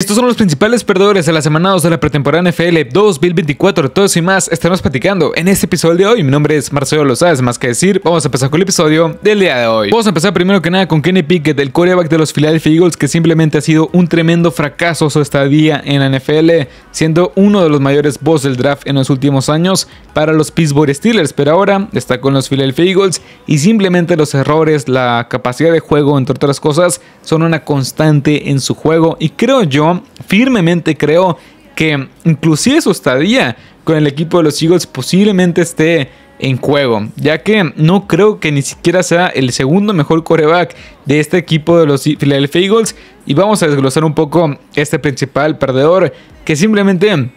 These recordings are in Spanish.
Estos son los principales perdedores de la semana 2 de la pretemporada NFL 2024. Todos y más estaremos platicando en este episodio de hoy. Mi nombre es Marcelo, lo sabes más que decir. Vamos a empezar con el episodio del día de hoy. Vamos a empezar primero que nada con Kenny Pickett, el coreback de los Philadelphia Eagles, que simplemente ha sido un tremendo fracaso su estadía en la NFL, siendo uno de los mayores boss del draft en los últimos años para los Pittsburgh Steelers. Pero ahora está con los Philadelphia Eagles y simplemente los errores, la capacidad de juego, entre otras cosas, son una constante en su juego. Y creo yo firmemente creo que inclusive su estadía con el equipo de los Eagles posiblemente esté en juego, ya que no creo que ni siquiera sea el segundo mejor coreback de este equipo de los Philadelphia Eagles. Y vamos a desglosar un poco este principal perdedor, que simplemente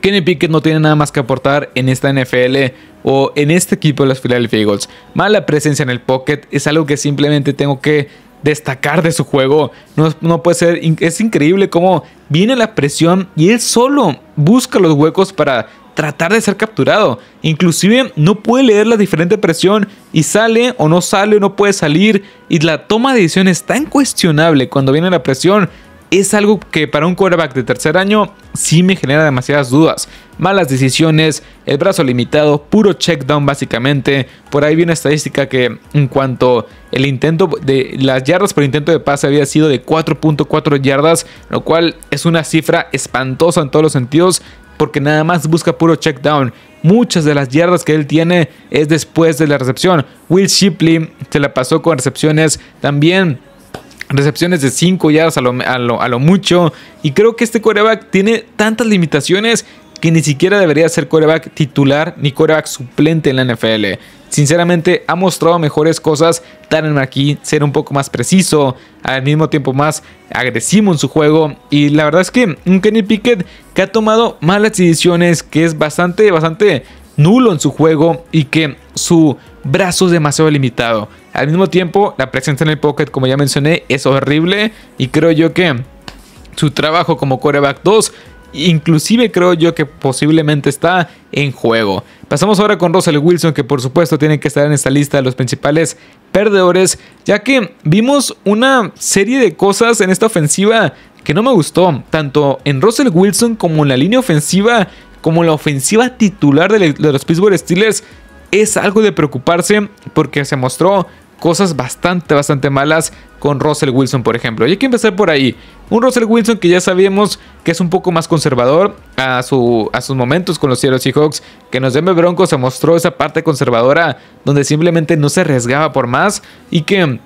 Kenny Pickett no tiene nada más que aportar en esta NFL o en este equipo de los Philadelphia Eagles. Mala presencia en el pocket es algo que simplemente tengo que destacar de su juego. No, puede ser, es increíble cómo viene la presión y él solo busca los huecos para tratar de ser capturado. Inclusive no puede leer la diferente presión y sale o no sale, no puede salir y la toma de decisiones tan cuestionable cuando viene la presión. Es algo que para un quarterback de tercer año sí me genera demasiadas dudas. Malas decisiones, el brazo limitado, puro check down básicamente. Por ahí viene una estadística que en cuanto el intento de las yardas por intento de pase había sido de 4.4 yardas, lo cual es una cifra espantosa en todos los sentidos porque nada más busca puro check down. Muchas de las yardas que él tiene es después de la recepción. Will Shipley se la pasó con recepciones también recepciones de 5 yardas a lo, mucho. Y creo que este coreback tiene tantas limitaciones que ni siquiera debería ser coreback titular ni coreback suplente en la NFL. Sinceramente, ha mostrado mejores cosas en aquí, ser un poco más preciso, al mismo tiempo más agresivo en su juego. Y la verdad es que un mm, Kenny Pickett que ha tomado malas decisiones, que es bastante, bastante nulo en su juego y que su brazo es demasiado limitado. Al mismo tiempo, la presencia en el pocket, como ya mencioné, es horrible. Y creo yo que su trabajo como coreback 2, inclusive creo yo que posiblemente está en juego. Pasamos ahora con Russell Wilson, que por supuesto tiene que estar en esta lista de los principales perdedores, ya que vimos una serie de cosas en esta ofensiva que no me gustó, tanto en Russell Wilson como en la línea ofensiva como la ofensiva titular de, los Pittsburgh Steelers es algo de preocuparse porque se mostró cosas bastante, bastante malas con Russell Wilson, por ejemplo. Y hay que empezar por ahí. Un Russell Wilson que ya sabíamos que es un poco más conservador a, su, a sus momentos con los Cielos Seahawks, que nos Denver Broncos se mostró esa parte conservadora donde simplemente no se arriesgaba por más y que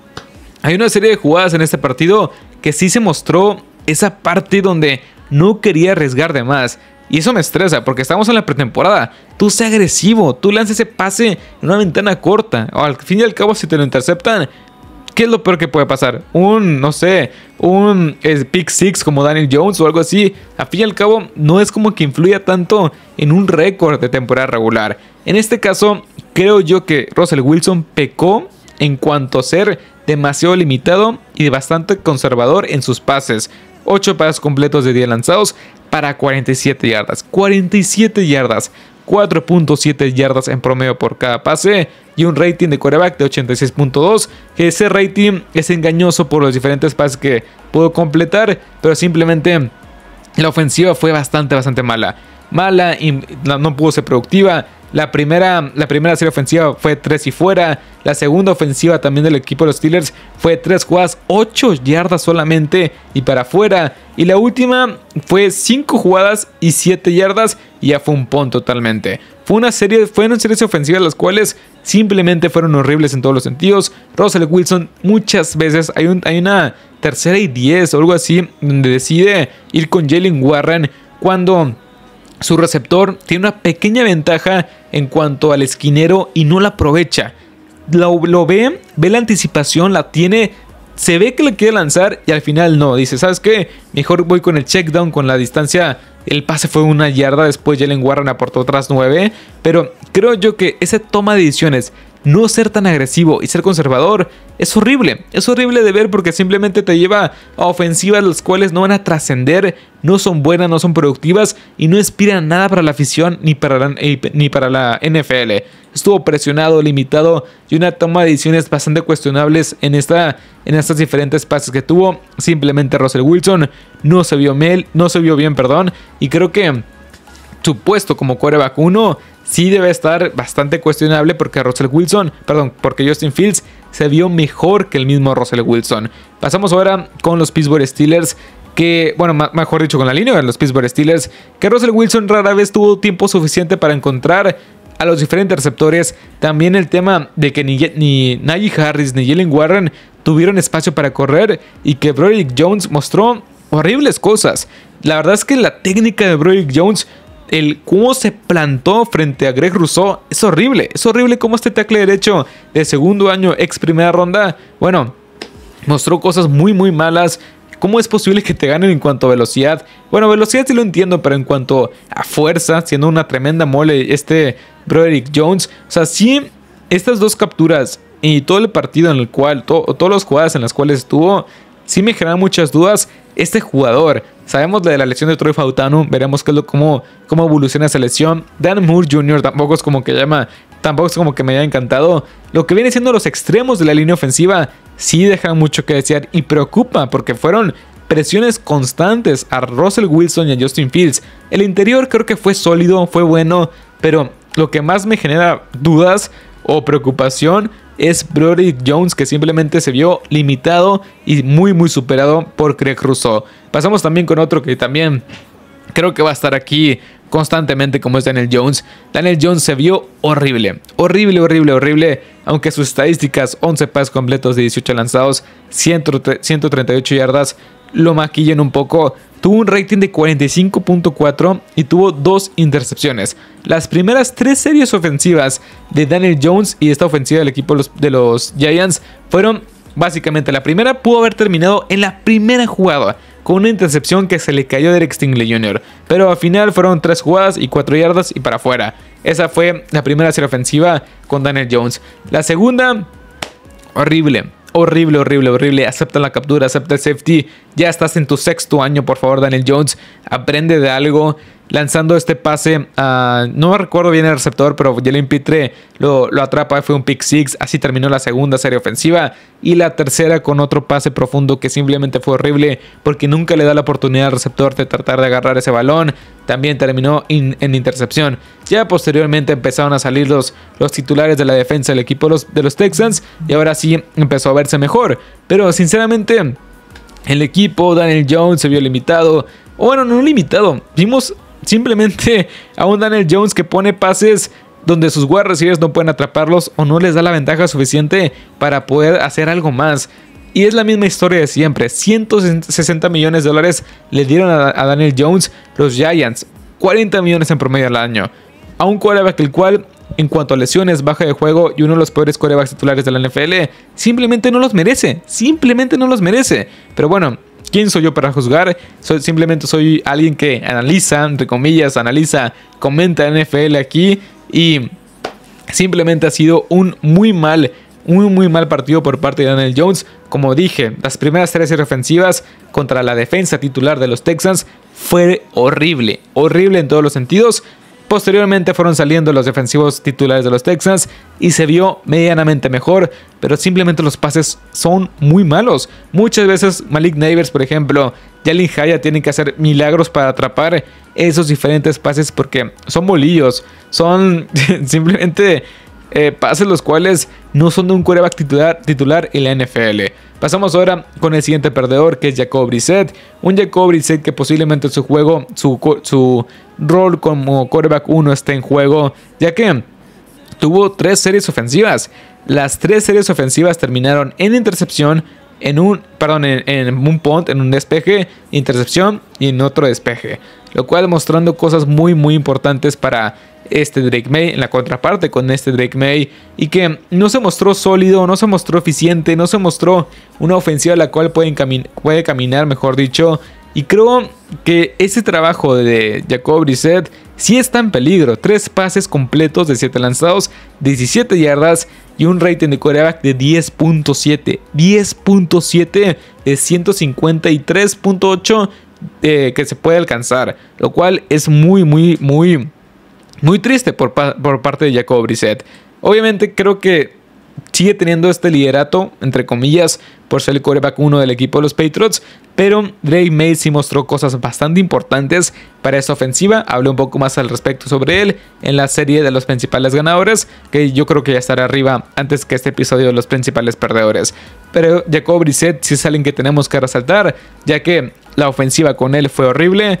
hay una serie de jugadas en este partido que sí se mostró esa parte donde no quería arriesgar de más. Y eso me estresa porque estamos en la pretemporada. Tú sé agresivo, tú lances ese pase en una ventana corta. al fin y al cabo, si te lo interceptan, ¿qué es lo peor que puede pasar? Un, no sé, un eh, pick six como Daniel Jones o algo así. Al fin y al cabo, no es como que influya tanto en un récord de temporada regular. En este caso, creo yo que Russell Wilson pecó en cuanto a ser demasiado limitado y bastante conservador en sus pases. 8 pases completos de 10 lanzados para 47 yardas. 47 yardas. 4.7 yardas en promedio por cada pase y un rating de coreback de 86.2, que ese rating es engañoso por los diferentes pases que pudo completar, pero simplemente la ofensiva fue bastante, bastante mala. Mala, y no pudo ser productiva, la primera, la primera serie ofensiva fue 3 y fuera. La segunda ofensiva también del equipo de los Steelers fue 3 jugadas, 8 yardas solamente y para afuera. Y la última fue 5 jugadas y 7 yardas y ya fue un pon totalmente. Fue una serie, fueron series ofensivas las cuales simplemente fueron horribles en todos los sentidos. Russell Wilson muchas veces hay, hay una tercera y 10 o algo así donde decide ir con Jalen Warren cuando su receptor tiene una pequeña ventaja en cuanto al esquinero y no la aprovecha. Lo, ve, ve la anticipación, la tiene, se ve que le quiere lanzar y al final no. Dice, ¿sabes qué? Mejor voy con el check down, con la distancia. El pase fue una yarda, después Jalen Warren aportó otras nueve. Pero creo yo que esa toma de decisiones no ser tan agresivo y ser conservador es horrible. Es horrible de ver porque simplemente te lleva a ofensivas las cuales no van a trascender, no son buenas, no son productivas y no inspiran nada para la afición ni para la, ni para la NFL. Estuvo presionado, limitado y una toma de decisiones bastante cuestionables en, esta, en estas diferentes pases que tuvo. Simplemente Russell Wilson no se vio, mel, no se vio bien, perdón, y creo que su puesto como coreback 1 sí debe estar bastante cuestionable porque Russell Wilson, perdón, porque Justin Fields se vio mejor que el mismo Russell Wilson. Pasamos ahora con los Pittsburgh Steelers. Que, bueno, mejor dicho, con la línea de los Pittsburgh Steelers, que Russell Wilson rara vez tuvo tiempo suficiente para encontrar a los diferentes receptores. También el tema de que ni, ni Najee Harris ni Jalen Warren tuvieron espacio para correr y que Broderick Jones mostró horribles cosas. La verdad es que la técnica de Broderick Jones el cómo se plantó frente a Greg Rousseau es horrible. Es horrible cómo este tackle derecho de segundo año, ex primera ronda, bueno, mostró cosas muy, muy malas. ¿Cómo es posible que te ganen en cuanto a velocidad? Bueno, velocidad sí lo entiendo, pero en cuanto a fuerza, siendo una tremenda mole este Broderick Jones. O sea, sí, estas dos capturas y todo el partido en el cual, Todos todas las jugadas en las cuales estuvo, sí me generan muchas dudas. Este jugador Sabemos de la lesión de Troy Fautano, veremos cómo, cómo evoluciona esa lesión. Dan Moore Jr. tampoco es como que llama, tampoco es como que me haya encantado. Lo que viene siendo los extremos de la línea ofensiva sí deja mucho que desear y preocupa porque fueron presiones constantes a Russell Wilson y a Justin Fields. El interior creo que fue sólido, fue bueno, pero lo que más me genera dudas o preocupación es Brody Jones, que simplemente se vio limitado y muy, muy superado por Craig Rousseau. Pasamos también con otro que también creo que va a estar aquí constantemente como es Daniel Jones. Daniel Jones se vio horrible, horrible, horrible, horrible, aunque sus estadísticas, 11 pases completos de 18 lanzados, 138 yardas, lo maquillan un poco. Tuvo un rating de 45.4 y tuvo dos intercepciones. Las primeras tres series ofensivas de Daniel Jones y esta ofensiva del equipo de los Giants fueron básicamente la primera pudo haber terminado en la primera jugada con una intercepción que se le cayó a Derek Stingley Jr. Pero al final fueron 3 jugadas y 4 yardas y para afuera. Esa fue la primera serie ofensiva con Daniel Jones. La segunda, horrible. Horrible, horrible, horrible. Acepta la captura, acepta el safety. Ya estás en tu sexto año, por favor, Daniel Jones. Aprende de algo lanzando este pase. a. no recuerdo bien el receptor, pero Jalen Pitre lo, lo, atrapa. Fue un pick six. Así terminó la segunda serie ofensiva. Y la tercera con otro pase profundo que simplemente fue horrible porque nunca le da la oportunidad al receptor de tratar de agarrar ese balón. También terminó en intercepción. Ya posteriormente empezaron a salir los, los titulares de la defensa del equipo de los, de los Texans. Y ahora sí empezó a verse mejor. Pero sinceramente, el equipo, Daniel Jones, se vio limitado. bueno, no limitado. Vimos Simplemente a un Daniel Jones que pone pases donde sus y receivers no pueden atraparlos o no les da la ventaja suficiente para poder hacer algo más. Y es la misma historia de siempre. 160 millones de dólares le dieron a, Daniel Jones los Giants. 40 millones en promedio al año. A un quarterback el cual, en cuanto a lesiones, baja de juego y uno de los peores quarterbacks titulares de la NFL, simplemente no los merece. Simplemente no los merece. Pero bueno, ¿Quién soy yo para juzgar? simplemente soy alguien que analiza, entre comillas, analiza, comenta NFL aquí y simplemente ha sido un muy mal, muy muy mal partido por parte de Daniel Jones. Como dije, las primeras tres ofensivas contra la defensa titular de los Texans fue horrible, horrible en todos los sentidos. Posteriormente fueron saliendo los defensivos titulares de los Texans y se vio medianamente mejor, pero simplemente los pases son muy malos. Muchas veces Malik Neighbors, por ejemplo, Jalen Haya tienen que hacer milagros para atrapar esos diferentes pases porque son bolillos, son simplemente eh, pases los cuales no son de un coreback titular, titular en la NFL. Pasamos ahora con el siguiente perdedor que es Jacob Brissett. Un Jacob Brissett que posiblemente su juego, su rol como quarterback 1 está en juego, ya que tuvo tres series ofensivas. Las tres series ofensivas terminaron en intercepción, en un, perdón, en, un punt, en un despeje, intercepción y en otro despeje. Lo cual mostrando cosas muy, muy importantes para este Drake May, en la contraparte con este Drake May, y que no se mostró sólido, no se mostró eficiente, no se mostró una ofensiva a la cual puede caminar, mejor dicho, y creo que ese trabajo de Jacob Brissett sí está en peligro. Tres pases completos de 7 lanzados, 17 yardas y un rating de coreback de 10.7. 10.7 de 153.8 eh, que se puede alcanzar. Lo cual es muy, muy, muy, muy triste por, parte de Jacob Brissett. Obviamente creo que sigue teniendo este liderato, entre comillas, por ser el coreback 1 del equipo de los Patriots, pero Drake May sí mostró cosas bastante importantes para esta ofensiva. Hablé un poco más al respecto sobre él en la serie de los principales ganadores, que yo creo que ya estará arriba antes que este episodio de los principales perdedores. Pero Jacob Brissett sí es alguien que tenemos que resaltar, ya que la ofensiva con él fue horrible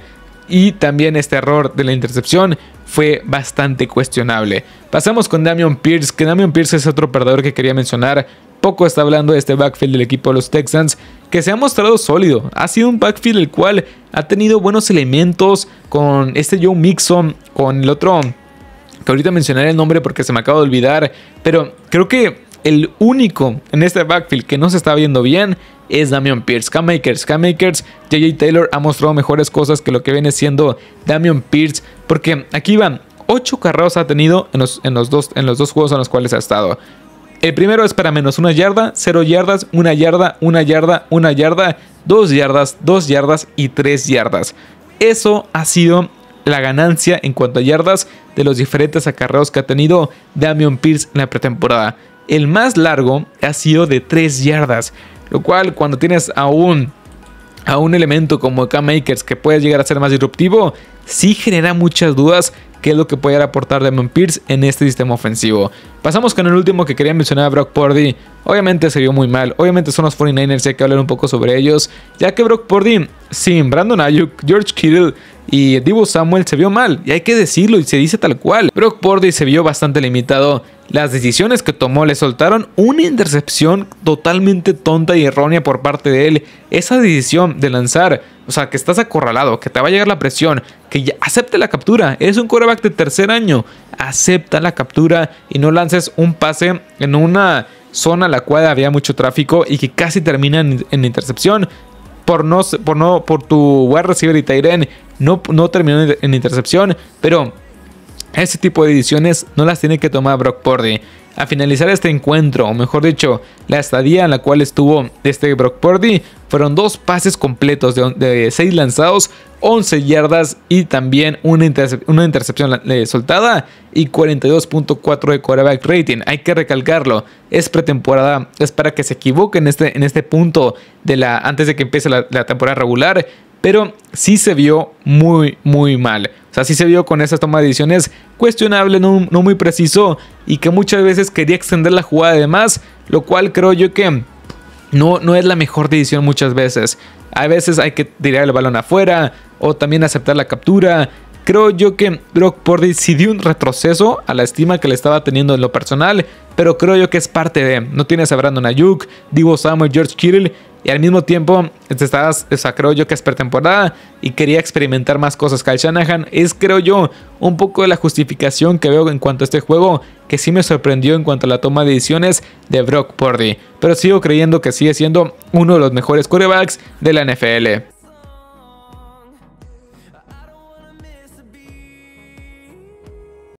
y también este error de la intercepción fue bastante cuestionable. Pasamos con Damian Pierce, que Damian Pierce es otro perdedor que quería mencionar. Poco está hablando de este backfield del equipo de los Texans, que se ha mostrado sólido. Ha sido un backfield el cual ha tenido buenos elementos con este Joe Mixon, con el otro, que ahorita mencionaré el nombre porque se me acaba de olvidar, pero creo que el único en este backfield que no se está viendo bien es Damian Pierce. Cam Makers, Makers, JJ Taylor ha mostrado mejores cosas que lo que viene siendo Damian Pierce. Porque aquí van, 8 carreras ha tenido en los, en los, dos, en los dos juegos en los cuales ha estado. El primero es para menos una yarda, 0 yardas, una yarda, una yarda, una yarda, 2 yardas, 2 yardas y 3 yardas. Eso ha sido la ganancia en cuanto a yardas de los diferentes acarreos que ha tenido Damian Pierce en la pretemporada. El más largo ha sido de 3 yardas. Lo cual cuando tienes a un, a un elemento como K-Makers que puede llegar a ser más disruptivo, sí genera muchas dudas qué es lo que puede aportar Demon Pierce en este sistema ofensivo. Pasamos con el último que quería mencionar, Brock Purdy. Obviamente se vio muy mal, obviamente son los 49ers y hay que hablar un poco sobre ellos, ya que Brock Purdy sin Brandon Ayuk, George Kittle y Divo Samuel se vio mal, y hay que decirlo y se dice tal cual. Brock Purdy se vio bastante limitado las decisiones que tomó le soltaron una intercepción totalmente tonta y errónea por parte de él. Esa decisión de lanzar, o sea, que estás acorralado, que te va a llegar la presión, que ya acepte la captura. Eres un quarterback de tercer año, acepta la captura y no lances un pase en una zona en la cual había mucho tráfico y que casi termina en, intercepción. Por no, por no, por tu wide receiver y no, no terminó en intercepción, pero este tipo de decisiones no las tiene que tomar Brock Purdy. A finalizar este encuentro, o mejor dicho, la estadía en la cual estuvo este Brock Purdy, fueron dos pases completos de 6 lanzados, 11 yardas y también una, una intercepción eh, soltada y 42.4 de quarterback rating. Hay que recalcarlo, es pretemporada, es para que se equivoque en este, en este punto de la, antes de que empiece la, la temporada regular, pero sí se vio muy, muy mal. O sea, sí se vio con esa toma de decisiones cuestionable, no, muy preciso y que muchas veces quería extender la jugada de más, lo cual creo yo que no, no es la mejor decisión muchas veces. A veces hay que tirar el balón afuera o también aceptar la captura. Creo yo que Brock por sí un retroceso a la estima que le estaba teniendo en lo personal, pero creo yo que es parte de. No tienes a Brandon Ayuk, Divo Samuel, George Kittle, y al mismo tiempo, te este, estabas, creo yo que es pretemporada y quería experimentar más cosas. Kyle Shanahan es, creo yo, un poco de la justificación que veo en cuanto a este juego, que sí me sorprendió en cuanto a la toma de decisiones de Brock Purdy. Pero sigo creyendo que sigue siendo uno de los mejores quarterbacks de la NFL.